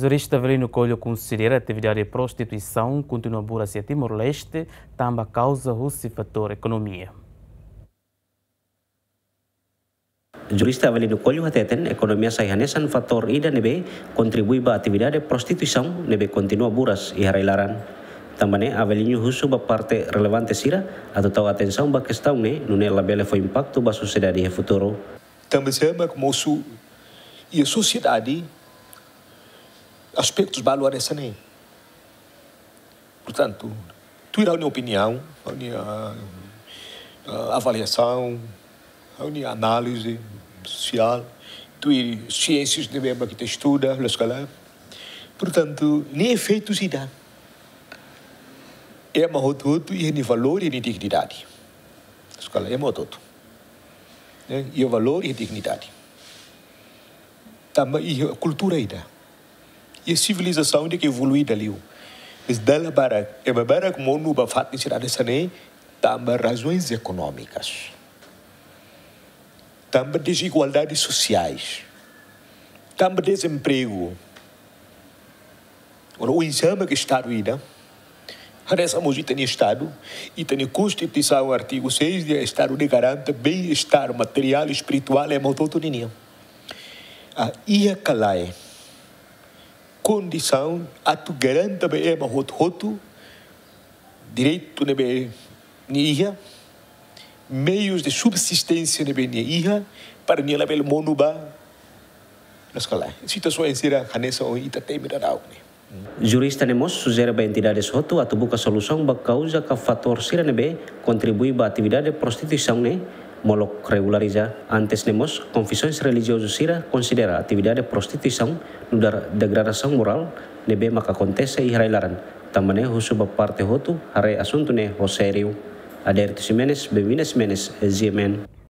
Zurista Avelino Colho considera a atividade de prostituição continua a ser Timor-Leste, também causa esse fator economia. jurista Avelino Kolyo hateten economia saihanesan fator ida nebe para a atividade prostituição nebe continua buras e harailaran. Tambane Avelino russo ba parte relevante sira atau tau atenção ba questão ne nune labele foi impacto ba sociedade futuro. Também sema como su e a sociedade aspectos baluarenses nem. Portanto, tu irá a minha opinião, a minha avaliação, a minha análise social, tu ir ciências de mesmo que te estuda, la escola. Portanto, nem efeitos irá. É uma tudo e nem valor e nem dignidade. A escola é uma tudo. É, e o valor e a dignidade. Também a cultura irá. E a civilização tem que evoluir dali. Mas dela para é eh, para que o mundo vai fazer eh, isso também razões econômicas, também desigualdades sociais, também desemprego. Ora, o exame que está ruída, rezamos e tem Estado, e tem Constituição, artigo 6, de Estado de garante bem-estar material e espiritual e mototonia. A Ia condição a tu garanta be ema hot hotu direito nebe niha meios de subsistência nebe niha para nila bel monuba nas kala situações a kanesa o ita temira dauk ni Jurista nemos suzera ba entidades hotu atu buka solução ba causa ka fator sira nebe contribui ba atividade prostituição ne Molok regulariza antes nemos confissões religiosas ira considera atividade de prostituição no moral nebe maka kontese ihrailaran e tamane ba parte hotu hare asuntune ne ho sério simenes bemines menes ziemen